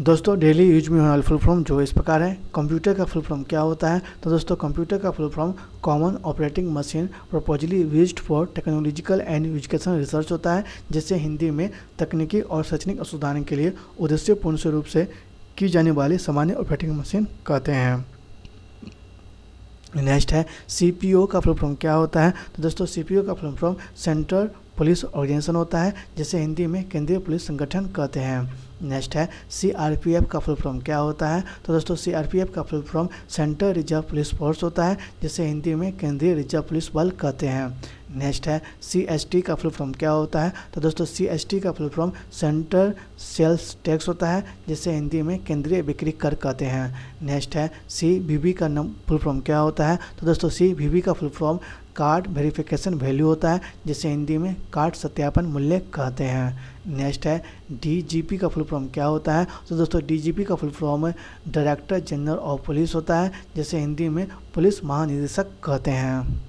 दोस्तों daily use में होने वाले फुल फॉर्म जो इस प्रकार है कंप्यूटर का फुल फॉर्म क्या होता है तो दोस्तों कंप्यूटर का full form common operating machine purposely use for technological and education research होता है जिससे हिंदी में तकनीकी और शैक्षणिक सुधारने के लिए उद्देश्यपूर्ण रूप से की जाने वाली सामान्य ऑपरेटिंग मशीन कहते हैं नेक्स्ट है सी का फुल फॉर्म क्या होता है तो दोस्तों सी का full form centre police organisation होता है जिसे हिंदी में केंद्रीय पुलिस संगठन कहते हैं नेक्स्ट है सीआरपीएफ का फुल फॉर्म क्या होता है तो दोस्तों सीआरपीएफ का full form central reserve police force होता है जिसे हिंदी में केंद्रीय रिजर्व पुलिस बल कहते हैं नेक्स्ट है सी एस टी का फुल फॉर्म क्या होता है तो दोस्तों सी एस टी का full form central sales tax होता है जिसे हिंदी में केंद्रीय बिक्री कर कहते हैं नेक्स्ट है सी बी बी का फुल फॉर्म क्या होता है तो दोस्तों सी बी बी का full form card verification value होता है जिसे हिंदी में कार्ड सत्यापन मूल्य कहते हैं नेक्स्ट है डीजीपी का फुल फॉर्म क्या होता है तो दोस्तों डीजीपी का full form director general of police होता है जिसे हिंदी में पुलिस महानिदेशक कहते हैं